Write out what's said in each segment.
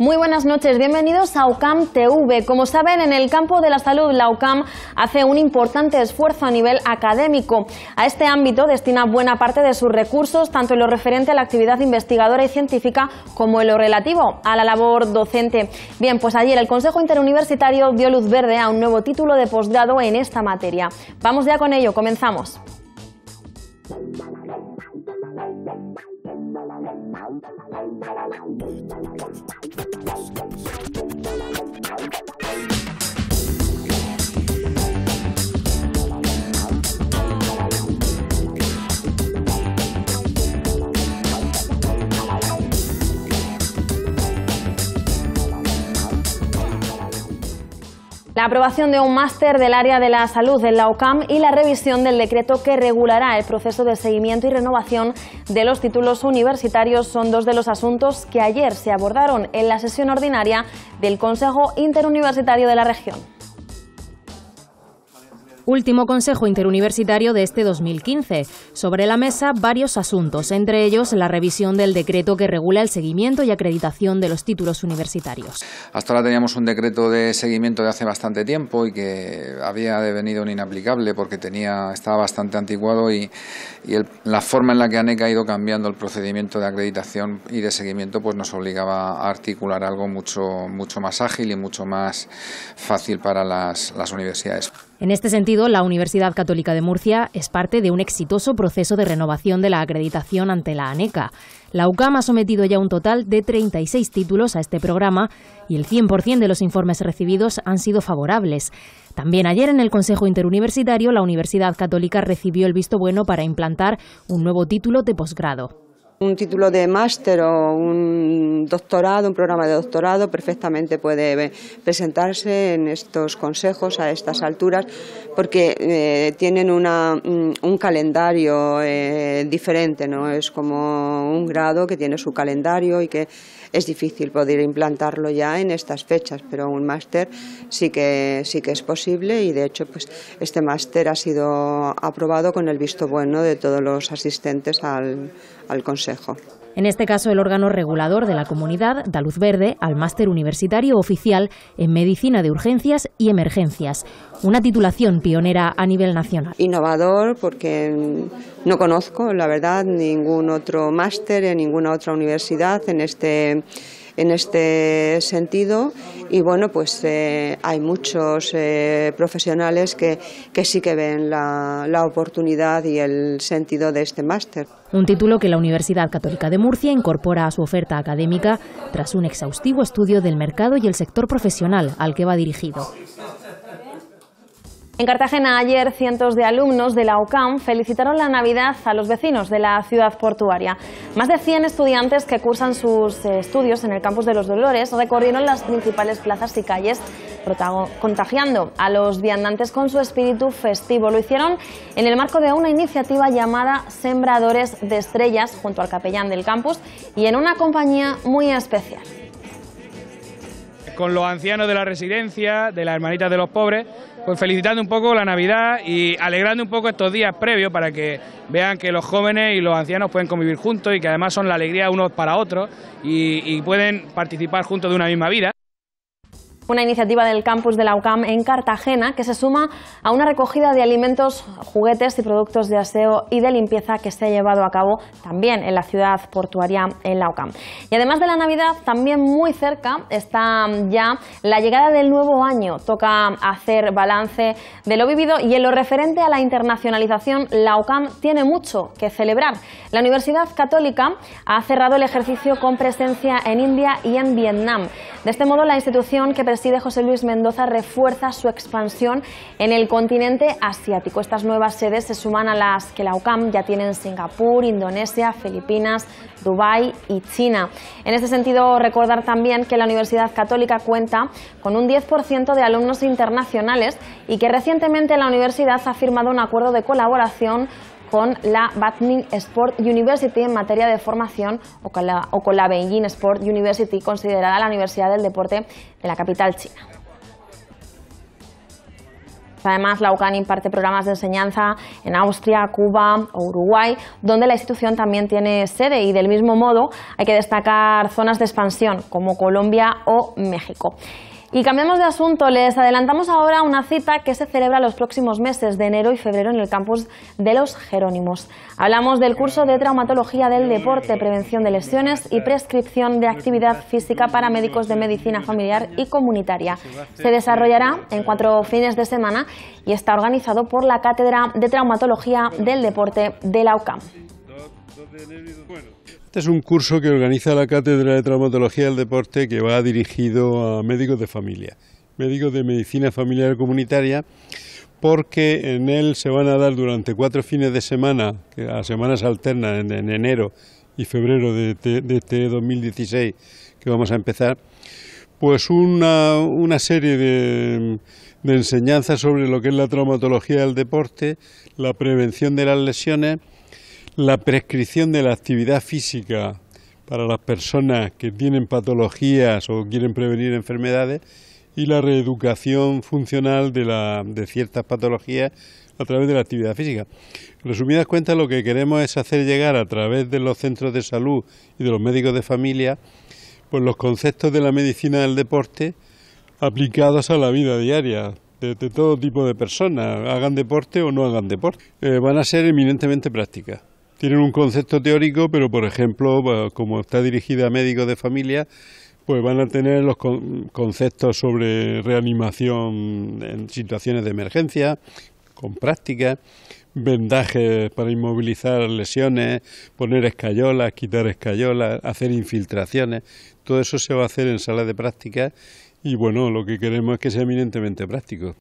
Muy buenas noches, bienvenidos a UCAM TV. Como saben, en el campo de la salud, la UCAM hace un importante esfuerzo a nivel académico. A este ámbito destina buena parte de sus recursos, tanto en lo referente a la actividad investigadora y científica como en lo relativo a la labor docente. Bien, pues ayer el Consejo Interuniversitario dio luz verde a un nuevo título de posgrado en esta materia. Vamos ya con ello, comenzamos. la aprobación de un máster del área de la salud en la OCAM y la revisión del decreto que regulará el proceso de seguimiento y renovación de los títulos universitarios son dos de los asuntos que ayer se abordaron en la sesión ordinaria del Consejo Interuniversitario de la región último Consejo Interuniversitario de este 2015. Sobre la mesa, varios asuntos, entre ellos la revisión del decreto que regula el seguimiento y acreditación de los títulos universitarios. Hasta ahora teníamos un decreto de seguimiento de hace bastante tiempo y que había devenido inaplicable porque tenía, estaba bastante anticuado y, la forma en la que han ha ido cambiando el procedimiento de acreditación y de seguimiento pues nos obligaba a articular algo mucho, mucho más ágil y mucho más fácil para las, las universidades. En este sentido, la Universidad Católica de Murcia es parte de un exitoso proceso de renovación de la acreditación ante la ANECA. La UCAM ha sometido ya un total de 36 títulos a este programa y el 100% de los informes recibidos han sido favorables. También ayer en el Consejo Interuniversitario, la Universidad Católica recibió el visto bueno para implantar un nuevo título de posgrado. Un título de máster o un doctorado, un programa de doctorado, perfectamente puede presentarse en estos consejos a estas alturas, porque eh, tienen una, un calendario eh, diferente, no es como un grado que tiene su calendario y que es difícil poder implantarlo ya en estas fechas, pero un máster sí que sí que es posible y de hecho pues este máster ha sido aprobado con el visto bueno de todos los asistentes al consejo. En este caso, el órgano regulador de la comunidad da luz verde al máster universitario oficial en medicina de urgencias y emergencias, una titulación pionera a nivel nacional. Innovador porque no conozco, la verdad, ningún otro máster en ninguna otra universidad en este en este sentido y bueno, pues eh, hay muchos eh, profesionales que, que, sí que ven la oportunidad y el sentido de este máster. Un título que la Universidad Católica de Murcia incorpora a su oferta académica tras un exhaustivo estudio del mercado y el sector profesional al que va dirigido. En Cartagena ayer cientos de alumnos de la UCAM felicitaron la Navidad a los vecinos de la ciudad portuaria. Más de 100 estudiantes que cursan sus eh, estudios en el campus de los Dolores recorrieron las principales plazas y calles contagiando a los viandantes con su espíritu festivo. Lo hicieron en el marco de una iniciativa llamada Sembradores de Estrellas junto al capellán del campus y en una compañía muy especial. Con los ancianos de la residencia, de las hermanitas de los pobres, pues felicitando un poco la Navidad y alegrando un poco estos días previos para que vean que los jóvenes y los ancianos pueden convivir juntos y que además son la alegría unos para otros y, y pueden participar juntos de una misma vida una iniciativa del campus de la UCAM en Cartagena que se suma a una recogida de alimentos, juguetes y productos de aseo y de limpieza que se ha llevado a cabo también en la ciudad portuaria en la UCAM. Y además de la Navidad, también muy cerca está ya la llegada del nuevo año. Toca hacer balance de lo vivido y en lo referente a la internacionalización, la UCAM tiene mucho que celebrar. La Universidad Católica ha cerrado el ejercicio con presencia en India y en Vietnam. De este modo, la institución que presenta así de José Luis Mendoza refuerza su expansión en el continente asiático. Estas nuevas sedes se suman a las que la UCAM ya tiene en Singapur, Indonesia, Filipinas, Dubái y China. En este sentido, recordar también que la Universidad Católica cuenta con un 10% de alumnos internacionales y que recientemente la universidad ha firmado un acuerdo de colaboración con la Batning Sport University en materia de formación o con la, o con la Beijing Sport University, considerada la Universidad del Deporte de la capital china. Además, la UCAN imparte programas de enseñanza en Austria, Cuba o Uruguay, donde la institución también tiene sede y del mismo modo hay que destacar zonas de expansión como Colombia o México. Y cambiamos de asunto, les adelantamos ahora una cita que se celebra los próximos meses de enero y febrero en el campus de los Jerónimos. Hablamos del curso de traumatología del deporte, prevención de lesiones y prescripción de actividad física para médicos de medicina familiar y comunitaria. Se desarrollará en cuatro fines de semana y está organizado por la Cátedra de Traumatología del Deporte de la UCAM. Este es un curso que organiza la Cátedra de Traumatología del Deporte que va dirigido a médicos de familia, médicos de medicina familiar comunitaria, porque en él se van a dar durante cuatro fines de semana, a semanas alternas en, enero y febrero de, este, de este 2016 que vamos a empezar, pues una, una serie de enseñanzas sobre lo que es la traumatología del deporte, la prevención de las lesiones, la prescripción de la actividad física para las personas que tienen patologías o quieren prevenir enfermedades y la reeducación funcional de, ciertas patologías a través de la actividad física. resumidas cuentas, lo que queremos es hacer llegar a través de los centros de salud y de los médicos de familia pues los conceptos de la medicina del deporte aplicados a la vida diaria, de, todo tipo de personas, hagan deporte o no hagan deporte, eh, van a ser eminentemente prácticas tienen un concepto teórico, pero por ejemplo, como está dirigida a médicos de familia, pues van a tener los conceptos sobre reanimación en situaciones de emergencia, con prácticas, vendajes para inmovilizar lesiones, poner escayolas, quitar escayolas, hacer infiltraciones. Todo eso se va a hacer en salas de práctica y bueno, lo que queremos es que sea eminentemente práctico.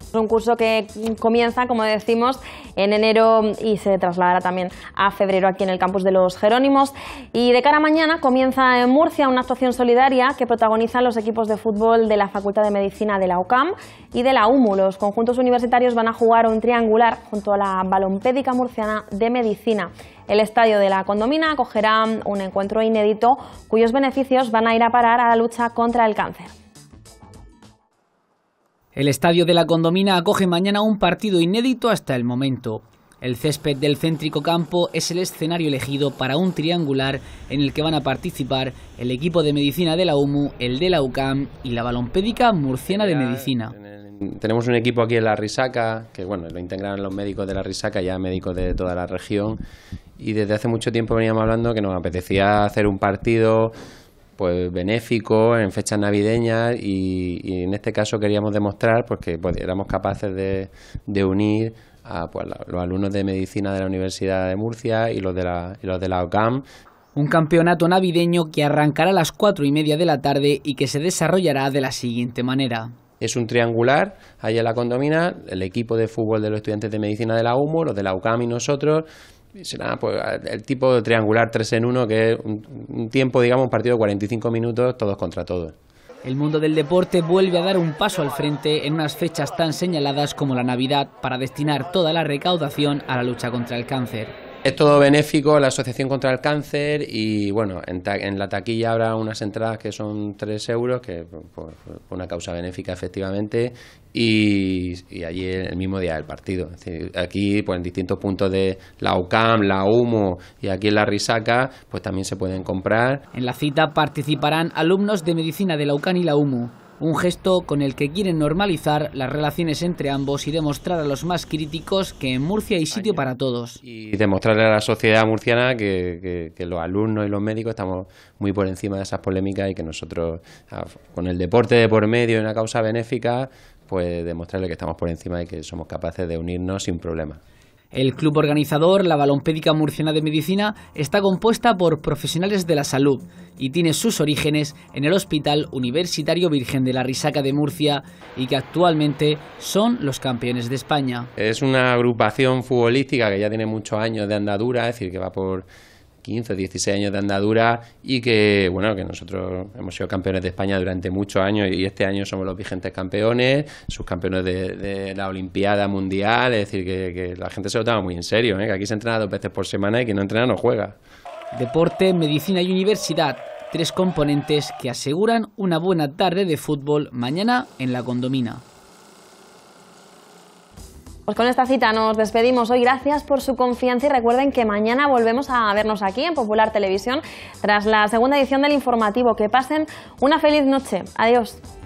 Es Un curso que comienza, como decimos, en enero y se trasladará también a febrero aquí en el campus de los Jerónimos. Y de cara a mañana comienza en Murcia una actuación solidaria que protagonizan los equipos de fútbol de la Facultad de Medicina de la UCAM y de la UMU. Los conjuntos universitarios van a jugar un triangular junto a la Balompédica Murciana de Medicina. El estadio de la Condomina acogerá un encuentro inédito cuyos beneficios van a ir a parar a la lucha contra el cáncer. El estadio de la Condomina acoge mañana un partido inédito hasta el momento. El césped del céntrico campo es el escenario elegido para un triangular en el que van a participar el equipo de medicina de la UMU, el de la UCAM y la balonpédica murciana de medicina. Tenemos un equipo aquí en la Risaca, que bueno, lo integran los médicos de la Risaca, ya médicos de toda la región, y desde hace mucho tiempo veníamos hablando que nos apetecía hacer un partido pues benéfico en fechas navideñas y, en este caso queríamos demostrar pues, que pues, éramos capaces de, de unir a pues, los alumnos de medicina de la Universidad de Murcia y los de la, los OCAM. Un campeonato navideño que arrancará a las cuatro y media de la tarde y que se desarrollará de la siguiente manera. Es un triangular, ahí en la condomina, el equipo de fútbol de los estudiantes de medicina de la UMO, los de la UCAM y nosotros, será pues, el tipo de triangular 3 en 1, que es un, tiempo, digamos, un partido de 45 minutos, todos contra todos. El mundo del deporte vuelve a dar un paso al frente en unas fechas tan señaladas como la Navidad para destinar toda la recaudación a la lucha contra el cáncer. Es todo benéfico la Asociación contra el Cáncer y bueno, en, la taquilla habrá unas entradas que son 3 euros, que por, por una causa benéfica efectivamente, y, y, allí el mismo día del partido. aquí, pues en distintos puntos de la UCAM, la UMO y aquí en la Risaca, pues también se pueden comprar. En la cita participarán alumnos de medicina de la UCAM y la UMU... Un gesto con el que quieren normalizar las relaciones entre ambos y demostrar a los más críticos que en Murcia hay sitio para todos. Y demostrarle a la sociedad murciana que, que los alumnos y los médicos estamos muy por encima de esas polémicas y que nosotros, con el deporte de por medio y una causa benéfica, pues demostrarle que estamos por encima y que somos capaces de unirnos sin problema. El club organizador, la Balompédica Murciana de Medicina, está compuesta por profesionales de la salud y tiene sus orígenes en el Hospital Universitario Virgen de la Risaca de Murcia y que actualmente son los campeones de España. Es una agrupación futbolística que ya tiene muchos años de andadura, es decir, que va por 15, 16 años de andadura y que, bueno, que nosotros hemos sido campeones de España durante muchos años y este año somos los vigentes campeones, subcampeones de, de la Olimpiada Mundial, es decir, que, la gente se lo toma muy en serio, ¿eh? que aquí se entrena dos veces por semana y que no entrena no juega. Deporte, medicina y universidad, tres componentes que aseguran una buena tarde de fútbol mañana en la condomina. Pues con esta cita nos despedimos hoy. Gracias por su confianza y recuerden que mañana volvemos a vernos aquí en Popular Televisión tras la segunda edición del informativo. Que pasen una feliz noche. Adiós.